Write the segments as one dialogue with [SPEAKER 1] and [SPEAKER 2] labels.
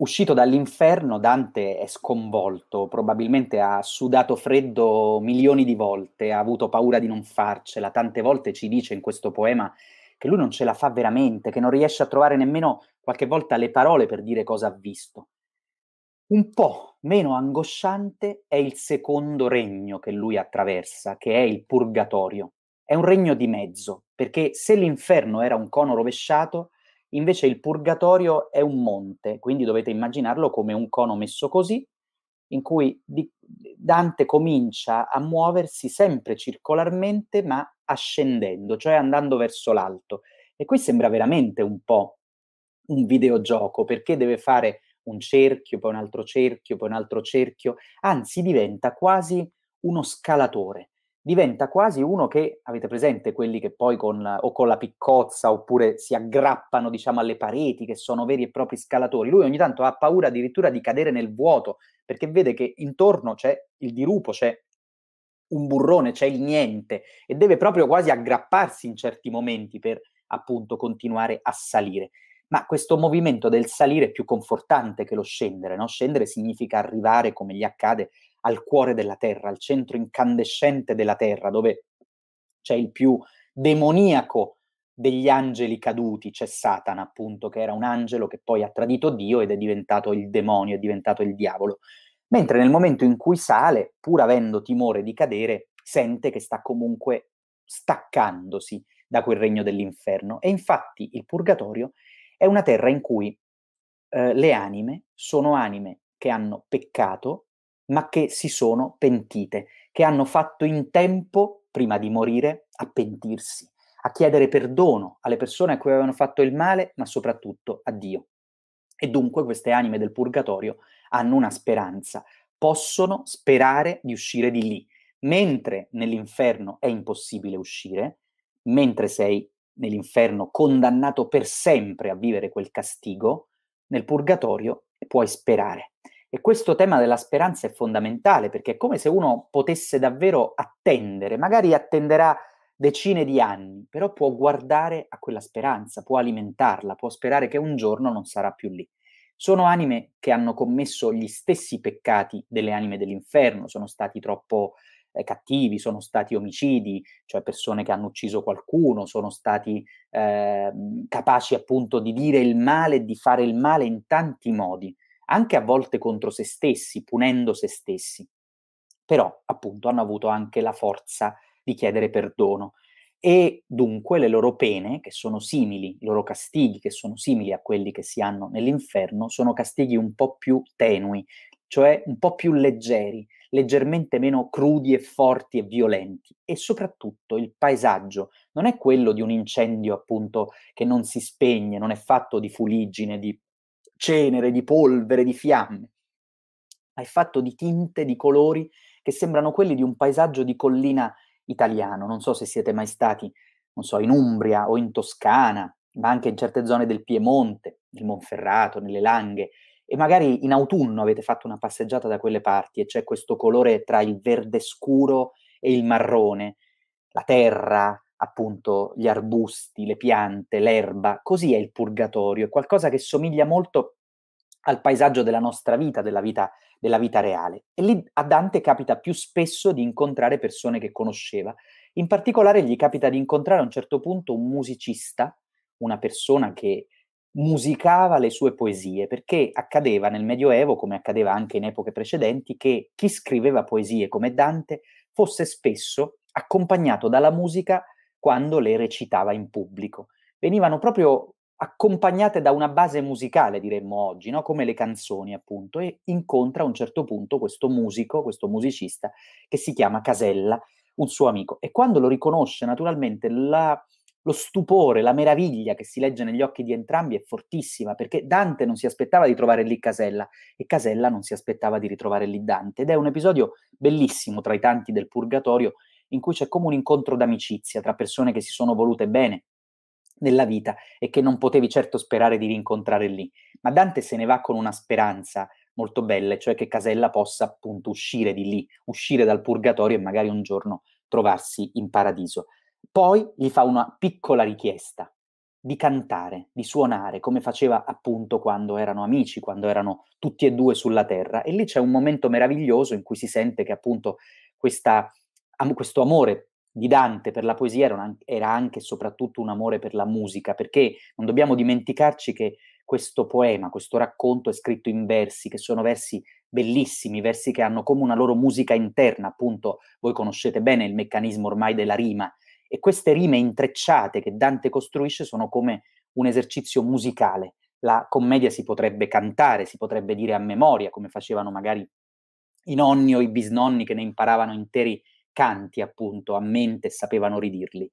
[SPEAKER 1] Uscito dall'inferno, Dante è sconvolto, probabilmente ha sudato freddo milioni di volte, ha avuto paura di non farcela, tante volte ci dice in questo poema che lui non ce la fa veramente, che non riesce a trovare nemmeno qualche volta le parole per dire cosa ha visto. Un po' meno angosciante è il secondo regno che lui attraversa, che è il purgatorio. È un regno di mezzo, perché se l'inferno era un cono rovesciato, Invece il purgatorio è un monte, quindi dovete immaginarlo come un cono messo così, in cui Dante comincia a muoversi sempre circolarmente, ma ascendendo, cioè andando verso l'alto. E qui sembra veramente un po' un videogioco, perché deve fare un cerchio, poi un altro cerchio, poi un altro cerchio, anzi diventa quasi uno scalatore diventa quasi uno che, avete presente quelli che poi con, o con la piccozza oppure si aggrappano diciamo alle pareti, che sono veri e propri scalatori, lui ogni tanto ha paura addirittura di cadere nel vuoto, perché vede che intorno c'è il dirupo, c'è un burrone, c'è il niente e deve proprio quasi aggrapparsi in certi momenti per appunto continuare a salire. Ma questo movimento del salire è più confortante che lo scendere, no? Scendere significa arrivare, come gli accade, al cuore della terra, al centro incandescente della terra, dove c'è il più demoniaco degli angeli caduti, c'è Satana appunto, che era un angelo che poi ha tradito Dio ed è diventato il demonio, è diventato il diavolo. Mentre nel momento in cui sale, pur avendo timore di cadere, sente che sta comunque staccandosi da quel regno dell'inferno. E infatti il purgatorio è una terra in cui eh, le anime sono anime che hanno peccato ma che si sono pentite, che hanno fatto in tempo, prima di morire, a pentirsi, a chiedere perdono alle persone a cui avevano fatto il male, ma soprattutto a Dio. E dunque queste anime del purgatorio hanno una speranza, possono sperare di uscire di lì, mentre nell'inferno è impossibile uscire, mentre sei nell'inferno condannato per sempre a vivere quel castigo, nel purgatorio puoi sperare. E questo tema della speranza è fondamentale perché è come se uno potesse davvero attendere, magari attenderà decine di anni, però può guardare a quella speranza, può alimentarla, può sperare che un giorno non sarà più lì. Sono anime che hanno commesso gli stessi peccati delle anime dell'inferno, sono stati troppo eh, cattivi, sono stati omicidi, cioè persone che hanno ucciso qualcuno, sono stati eh, capaci appunto di dire il male, e di fare il male in tanti modi anche a volte contro se stessi, punendo se stessi, però appunto hanno avuto anche la forza di chiedere perdono e dunque le loro pene, che sono simili, i loro castighi, che sono simili a quelli che si hanno nell'inferno, sono castighi un po' più tenui, cioè un po' più leggeri, leggermente meno crudi e forti e violenti. E soprattutto il paesaggio non è quello di un incendio appunto che non si spegne, non è fatto di fuliggine, di cenere, di polvere, di fiamme, ma è fatto di tinte, di colori che sembrano quelli di un paesaggio di collina italiano. Non so se siete mai stati, non so, in Umbria o in Toscana, ma anche in certe zone del Piemonte, nel Monferrato, nelle Langhe, e magari in autunno avete fatto una passeggiata da quelle parti e c'è questo colore tra il verde scuro e il marrone, la terra, appunto gli arbusti, le piante, l'erba, così è il purgatorio, è qualcosa che somiglia molto al paesaggio della nostra vita, della vita, della vita reale. E lì a Dante capita più spesso di incontrare persone che conosceva. In particolare gli capita di incontrare a un certo punto un musicista, una persona che musicava le sue poesie, perché accadeva nel Medioevo, come accadeva anche in epoche precedenti, che chi scriveva poesie come Dante fosse spesso accompagnato dalla musica quando le recitava in pubblico. Venivano proprio accompagnate da una base musicale, diremmo oggi, no? come le canzoni appunto, e incontra a un certo punto questo musico, questo musicista che si chiama Casella, un suo amico. E quando lo riconosce, naturalmente, la, lo stupore, la meraviglia che si legge negli occhi di entrambi è fortissima, perché Dante non si aspettava di trovare lì Casella e Casella non si aspettava di ritrovare lì Dante. Ed è un episodio bellissimo tra i tanti del Purgatorio in cui c'è come un incontro d'amicizia tra persone che si sono volute bene nella vita e che non potevi certo sperare di rincontrare lì. Ma Dante se ne va con una speranza molto bella, cioè che Casella possa appunto uscire di lì, uscire dal purgatorio e magari un giorno trovarsi in paradiso. Poi gli fa una piccola richiesta di cantare, di suonare, come faceva appunto quando erano amici, quando erano tutti e due sulla terra. E lì c'è un momento meraviglioso in cui si sente che appunto questa questo amore di Dante per la poesia era, un, era anche e soprattutto un amore per la musica, perché non dobbiamo dimenticarci che questo poema, questo racconto è scritto in versi, che sono versi bellissimi, versi che hanno come una loro musica interna, appunto voi conoscete bene il meccanismo ormai della rima, e queste rime intrecciate che Dante costruisce sono come un esercizio musicale. La commedia si potrebbe cantare, si potrebbe dire a memoria, come facevano magari i nonni o i bisnonni che ne imparavano interi canti appunto a mente e sapevano ridirli.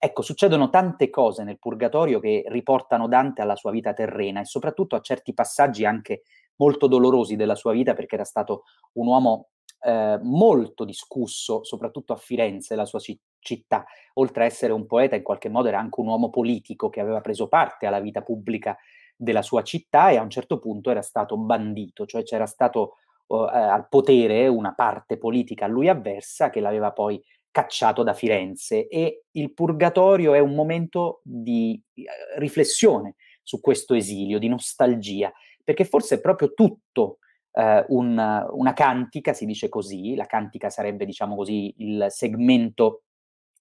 [SPEAKER 1] Ecco, succedono tante cose nel purgatorio che riportano Dante alla sua vita terrena e soprattutto a certi passaggi anche molto dolorosi della sua vita perché era stato un uomo eh, molto discusso, soprattutto a Firenze, la sua città città. Oltre a essere un poeta, in qualche modo era anche un uomo politico che aveva preso parte alla vita pubblica della sua città e a un certo punto era stato bandito, cioè c'era stato eh, al potere una parte politica a lui avversa che l'aveva poi cacciato da Firenze e il purgatorio è un momento di eh, riflessione su questo esilio, di nostalgia, perché forse è proprio tutto eh, un, una cantica, si dice così, la cantica sarebbe diciamo così il segmento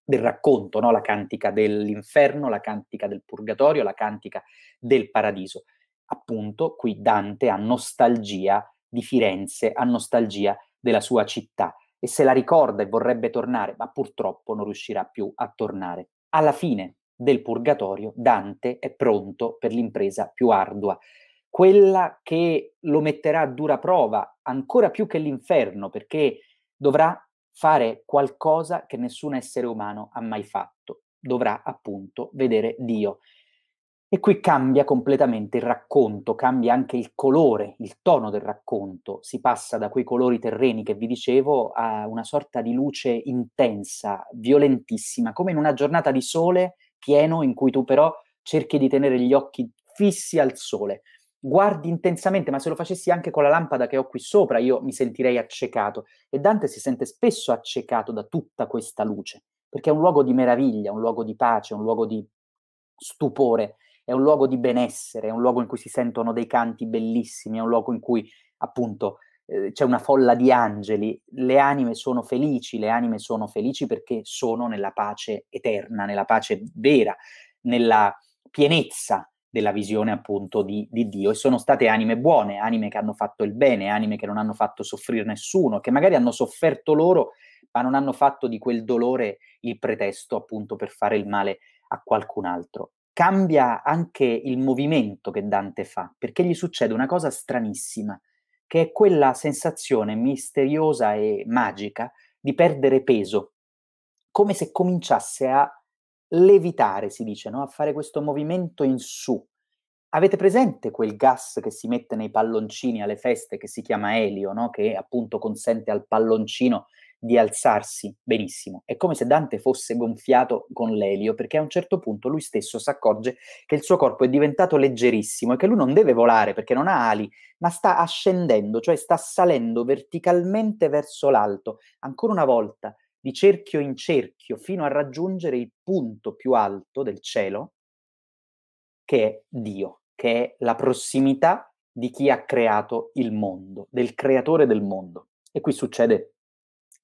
[SPEAKER 1] del racconto, no? la cantica dell'inferno, la cantica del purgatorio, la cantica del paradiso. Appunto, qui Dante ha nostalgia di Firenze a nostalgia della sua città e se la ricorda e vorrebbe tornare, ma purtroppo non riuscirà più a tornare. Alla fine del purgatorio, Dante è pronto per l'impresa più ardua, quella che lo metterà a dura prova, ancora più che l'inferno, perché dovrà fare qualcosa che nessun essere umano ha mai fatto, dovrà appunto vedere Dio. E qui cambia completamente il racconto, cambia anche il colore, il tono del racconto. Si passa da quei colori terreni che vi dicevo a una sorta di luce intensa, violentissima, come in una giornata di sole pieno in cui tu però cerchi di tenere gli occhi fissi al sole. Guardi intensamente, ma se lo facessi anche con la lampada che ho qui sopra, io mi sentirei accecato. E Dante si sente spesso accecato da tutta questa luce, perché è un luogo di meraviglia, un luogo di pace, un luogo di stupore è un luogo di benessere, è un luogo in cui si sentono dei canti bellissimi, è un luogo in cui appunto eh, c'è una folla di angeli, le anime sono felici, le anime sono felici perché sono nella pace eterna, nella pace vera, nella pienezza della visione appunto di, di, Dio e sono state anime buone, anime che hanno fatto il bene, anime che non hanno fatto soffrire nessuno, che magari hanno sofferto loro, ma non hanno fatto di quel dolore il pretesto appunto per fare il male a qualcun altro cambia anche il movimento che Dante fa, perché gli succede una cosa stranissima, che è quella sensazione misteriosa e magica di perdere peso, come se cominciasse a levitare, si dice, no? a fare questo movimento in su. Avete presente quel gas che si mette nei palloncini alle feste che si chiama elio, no? che appunto consente al palloncino di alzarsi benissimo. È come se Dante fosse gonfiato con l'elio, perché a un certo punto lui stesso si accorge che il suo corpo è diventato leggerissimo e che lui non deve volare perché non ha ali, ma sta ascendendo, cioè sta salendo verticalmente verso l'alto, ancora una volta di cerchio in cerchio, fino a raggiungere il punto più alto del cielo, che è Dio, che è la prossimità di chi ha creato il mondo, del creatore del mondo. E qui succede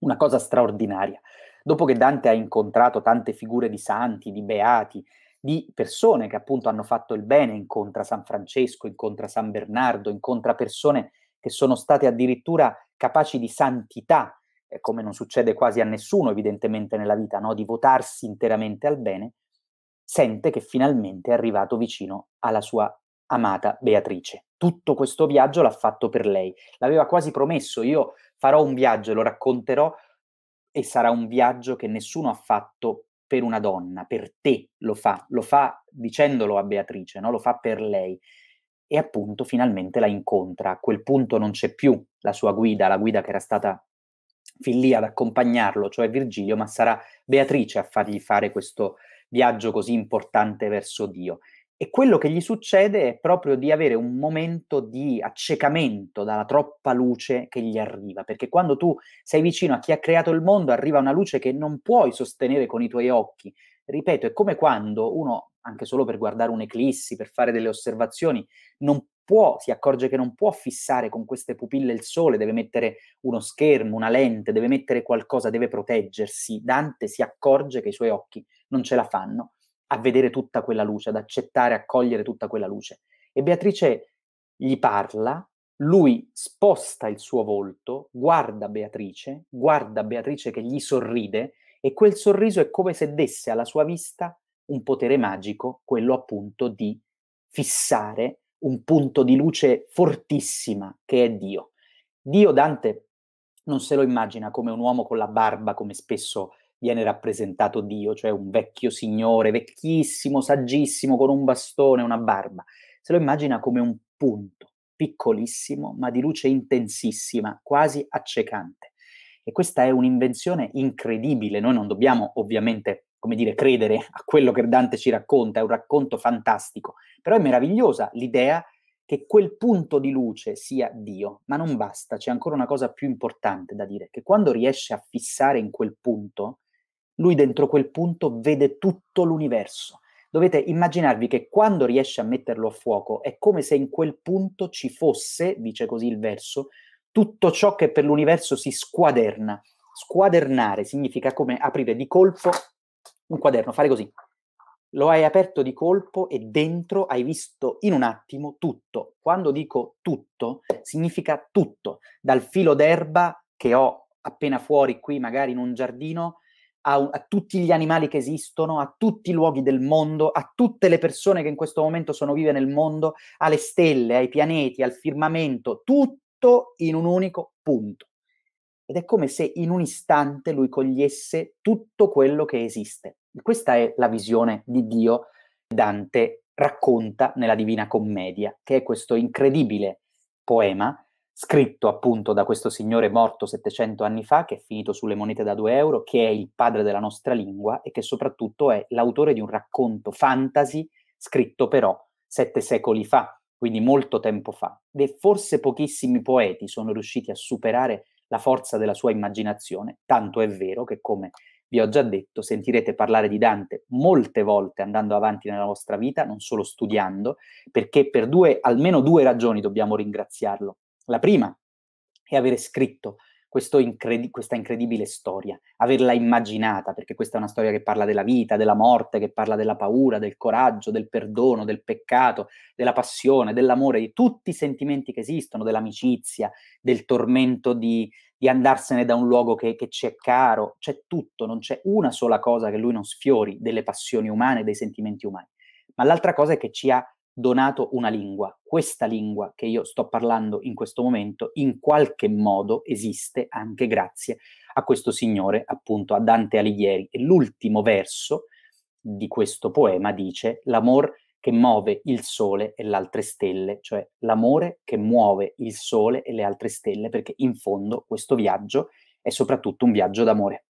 [SPEAKER 1] una cosa straordinaria. Dopo che Dante ha incontrato tante figure di santi, di beati, di persone che appunto hanno fatto il bene, incontra San Francesco, incontra San Bernardo, incontra persone che sono state addirittura capaci di santità, eh, come non succede quasi a nessuno evidentemente nella vita, no? di votarsi interamente al bene, sente che finalmente è arrivato vicino alla sua amata Beatrice tutto questo viaggio l'ha fatto per lei. L'aveva quasi promesso, io farò un viaggio e lo racconterò e sarà un viaggio che nessuno ha fatto per una donna, per te lo fa, lo fa dicendolo a Beatrice, no? lo fa per lei. E appunto finalmente la incontra. A quel punto non c'è più la sua guida, la guida che era stata fin lì ad accompagnarlo, cioè Virgilio, ma sarà Beatrice a fargli fare questo viaggio così importante verso Dio. E quello che gli succede è proprio di avere un momento di accecamento dalla troppa luce che gli arriva, perché quando tu sei vicino a chi ha creato il mondo arriva una luce che non puoi sostenere con i tuoi occhi. Ripeto, è come quando uno, anche solo per guardare un'eclissi, per fare delle osservazioni, non può, si accorge che non può fissare con queste pupille il sole, deve mettere uno schermo, una lente, deve mettere qualcosa, deve proteggersi. Dante si accorge che i suoi occhi non ce la fanno a vedere tutta quella luce, ad accettare, a cogliere tutta quella luce. E Beatrice gli parla, lui sposta il suo volto, guarda Beatrice, guarda Beatrice che gli sorride e quel sorriso è come se desse alla sua vista un potere magico, quello appunto di fissare un punto di luce fortissima che è Dio. Dio Dante non se lo immagina come un uomo con la barba, come spesso viene rappresentato Dio, cioè un vecchio signore, vecchissimo, saggissimo, con un bastone, una barba. Se lo immagina come un punto, piccolissimo, ma di luce intensissima, quasi accecante. E questa è un'invenzione incredibile, noi non dobbiamo ovviamente come dire, credere a quello che Dante ci racconta, è un racconto fantastico, però è meravigliosa l'idea che quel punto di luce sia Dio, ma non basta, c'è ancora una cosa più importante da dire, che quando riesce a fissare in quel punto, lui dentro quel punto vede tutto l'universo. Dovete immaginarvi che quando riesce a metterlo a fuoco è come se in quel punto ci fosse, dice così il verso, tutto ciò che per l'universo si squaderna. Squadernare significa come aprire di colpo un quaderno, fare così. Lo hai aperto di colpo e dentro hai visto in un attimo tutto. Quando dico tutto, significa tutto, dal filo d'erba che ho appena fuori qui, magari in un giardino, a, a, tutti gli animali che esistono, a tutti i luoghi del mondo, a tutte le persone che in questo momento sono vive nel mondo, alle stelle, ai pianeti, al firmamento, tutto in un unico punto. Ed è come se in un istante lui cogliesse tutto quello che esiste. Questa è la visione di Dio Dante racconta nella Divina Commedia, che è questo incredibile poema scritto appunto da questo signore morto 700 anni fa, che è finito sulle monete da 2 euro, che è il padre della nostra lingua e che soprattutto è l'autore di un racconto fantasy scritto però sette secoli fa, quindi molto tempo fa. E forse pochissimi poeti sono riusciti a superare la forza della sua immaginazione, tanto è vero che come vi ho già detto, sentirete parlare di Dante molte volte andando avanti nella vostra vita, non solo studiando, perché per due, almeno due ragioni dobbiamo ringraziarlo la prima è avere scritto incredi- questa incredibile storia, averla immaginata, perché questa è una storia che parla della vita, della morte, che parla della paura, del coraggio, del perdono, del peccato, della passione, dell'amore, di tutti i sentimenti che esistono, dell'amicizia, del tormento di, di andarsene da un luogo che, che ci è caro, c'è tutto, non c'è una sola cosa che lui non sfiori delle passioni umane, dei sentimenti umani. Ma l'altra cosa è che ci ha donato una lingua. Questa lingua che io sto parlando in questo momento, in qualche modo esiste anche grazie a questo signore, appunto a Dante Alighieri. E l'ultimo verso di questo poema dice l'amor che muove il sole e le altre stelle, cioè l'amore che muove il sole e le altre stelle, perché in fondo questo viaggio è soprattutto un viaggio d'amore.